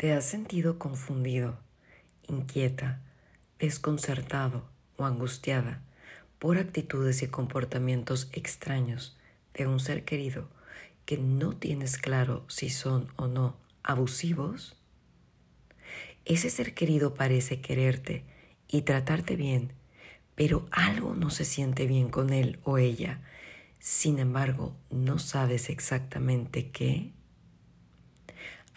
¿Te has sentido confundido, inquieta, desconcertado o angustiada por actitudes y comportamientos extraños de un ser querido que no tienes claro si son o no abusivos? Ese ser querido parece quererte y tratarte bien, pero algo no se siente bien con él o ella. Sin embargo, no sabes exactamente qué.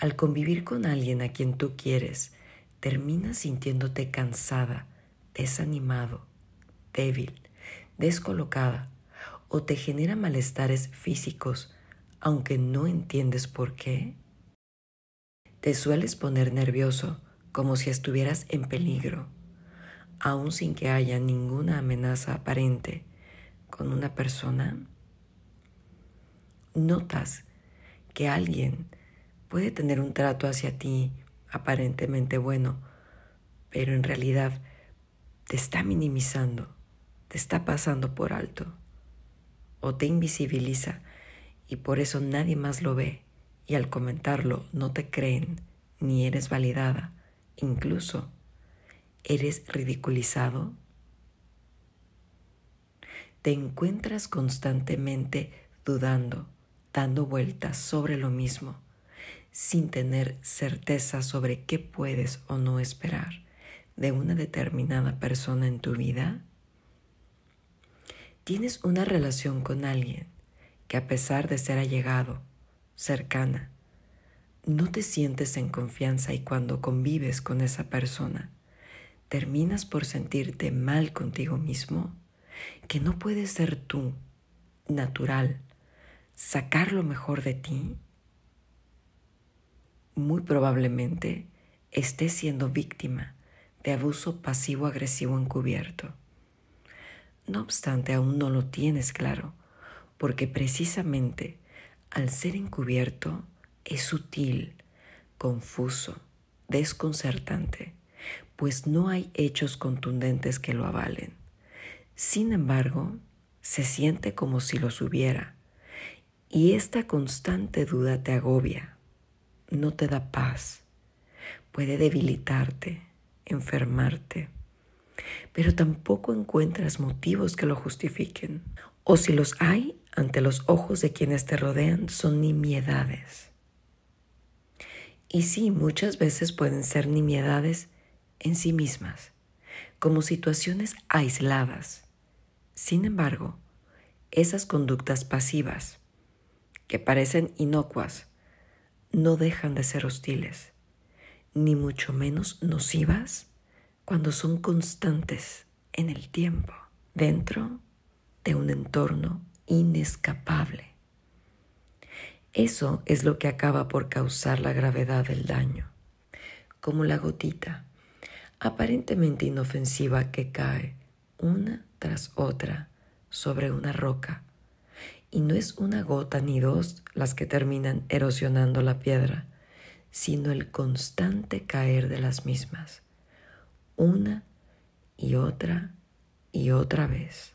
Al convivir con alguien a quien tú quieres, terminas sintiéndote cansada, desanimado, débil, descolocada o te genera malestares físicos, aunque no entiendes por qué? Te sueles poner nervioso, como si estuvieras en peligro, aun sin que haya ninguna amenaza aparente con una persona. Notas que alguien puede tener un trato hacia ti aparentemente bueno, pero en realidad te está minimizando, te está pasando por alto o te invisibiliza y por eso nadie más lo ve y al comentarlo no te creen ni eres validada, incluso eres ridiculizado. Te encuentras constantemente dudando, dando vueltas sobre lo mismo sin tener certeza sobre qué puedes o no esperar de una determinada persona en tu vida? ¿Tienes una relación con alguien que a pesar de ser allegado, cercana, no te sientes en confianza y cuando convives con esa persona, terminas por sentirte mal contigo mismo? ¿Que no puedes ser tú, natural, sacar lo mejor de ti? muy probablemente esté siendo víctima de abuso pasivo-agresivo encubierto. No obstante, aún no lo tienes claro, porque precisamente al ser encubierto es sutil, confuso, desconcertante, pues no hay hechos contundentes que lo avalen. Sin embargo, se siente como si los hubiera, y esta constante duda te agobia, no te da paz, puede debilitarte, enfermarte, pero tampoco encuentras motivos que lo justifiquen, o si los hay, ante los ojos de quienes te rodean son nimiedades. Y sí, muchas veces pueden ser nimiedades en sí mismas, como situaciones aisladas. Sin embargo, esas conductas pasivas, que parecen inocuas, no dejan de ser hostiles, ni mucho menos nocivas cuando son constantes en el tiempo, dentro de un entorno inescapable. Eso es lo que acaba por causar la gravedad del daño, como la gotita, aparentemente inofensiva que cae una tras otra sobre una roca y no es una gota ni dos las que terminan erosionando la piedra, sino el constante caer de las mismas, una y otra y otra vez,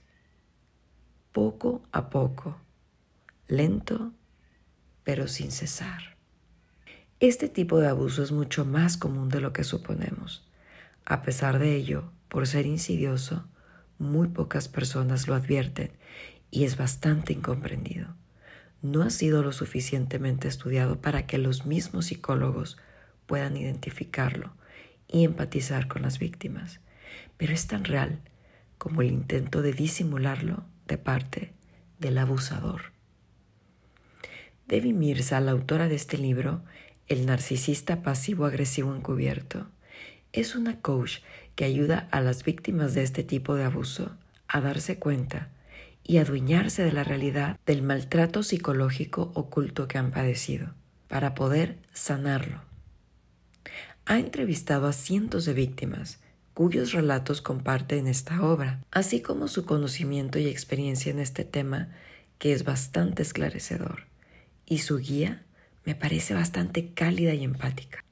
poco a poco, lento pero sin cesar. Este tipo de abuso es mucho más común de lo que suponemos. A pesar de ello, por ser insidioso, muy pocas personas lo advierten y es bastante incomprendido. No ha sido lo suficientemente estudiado para que los mismos psicólogos puedan identificarlo y empatizar con las víctimas, pero es tan real como el intento de disimularlo de parte del abusador. Debbie Mirza, la autora de este libro, El narcisista pasivo-agresivo encubierto, es una coach que ayuda a las víctimas de este tipo de abuso a darse cuenta y adueñarse de la realidad del maltrato psicológico oculto que han padecido, para poder sanarlo. Ha entrevistado a cientos de víctimas, cuyos relatos comparte en esta obra, así como su conocimiento y experiencia en este tema, que es bastante esclarecedor, y su guía me parece bastante cálida y empática.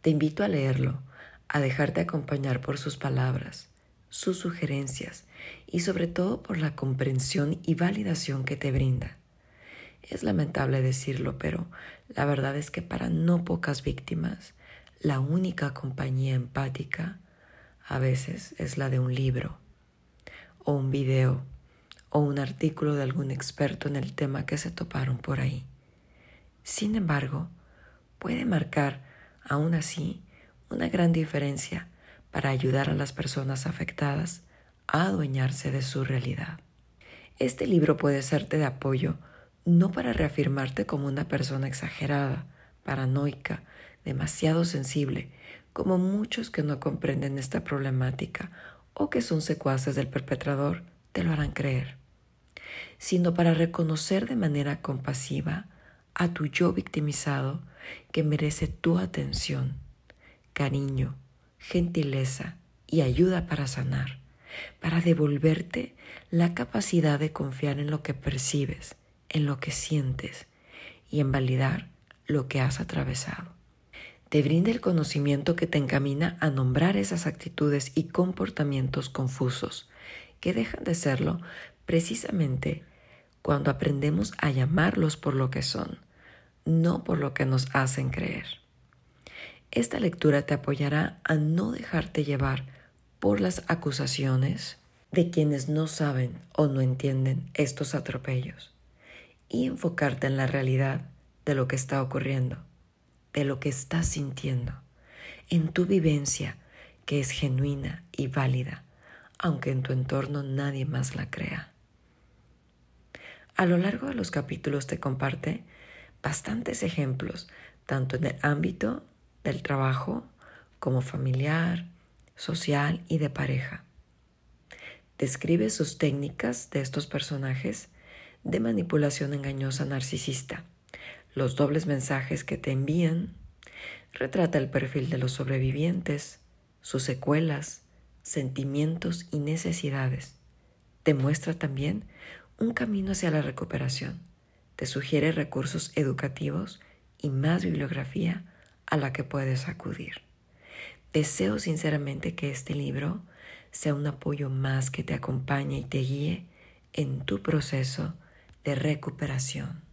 Te invito a leerlo, a dejarte acompañar por sus palabras, sus sugerencias y sobre todo por la comprensión y validación que te brinda. Es lamentable decirlo, pero la verdad es que para no pocas víctimas, la única compañía empática a veces es la de un libro o un video o un artículo de algún experto en el tema que se toparon por ahí. Sin embargo, puede marcar, aún así, una gran diferencia para ayudar a las personas afectadas adueñarse de su realidad. Este libro puede serte de apoyo no para reafirmarte como una persona exagerada, paranoica, demasiado sensible, como muchos que no comprenden esta problemática o que son secuaces del perpetrador, te lo harán creer, sino para reconocer de manera compasiva a tu yo victimizado que merece tu atención, cariño, gentileza y ayuda para sanar para devolverte la capacidad de confiar en lo que percibes, en lo que sientes y en validar lo que has atravesado. Te brinda el conocimiento que te encamina a nombrar esas actitudes y comportamientos confusos, que dejan de serlo precisamente cuando aprendemos a llamarlos por lo que son, no por lo que nos hacen creer. Esta lectura te apoyará a no dejarte llevar por las acusaciones de quienes no saben o no entienden estos atropellos y enfocarte en la realidad de lo que está ocurriendo, de lo que estás sintiendo, en tu vivencia que es genuina y válida, aunque en tu entorno nadie más la crea. A lo largo de los capítulos te comparte bastantes ejemplos, tanto en el ámbito del trabajo como familiar, social y de pareja. Describe sus técnicas de estos personajes de manipulación engañosa narcisista, los dobles mensajes que te envían, retrata el perfil de los sobrevivientes, sus secuelas, sentimientos y necesidades. Te muestra también un camino hacia la recuperación. Te sugiere recursos educativos y más bibliografía a la que puedes acudir. Deseo sinceramente que este libro sea un apoyo más que te acompañe y te guíe en tu proceso de recuperación.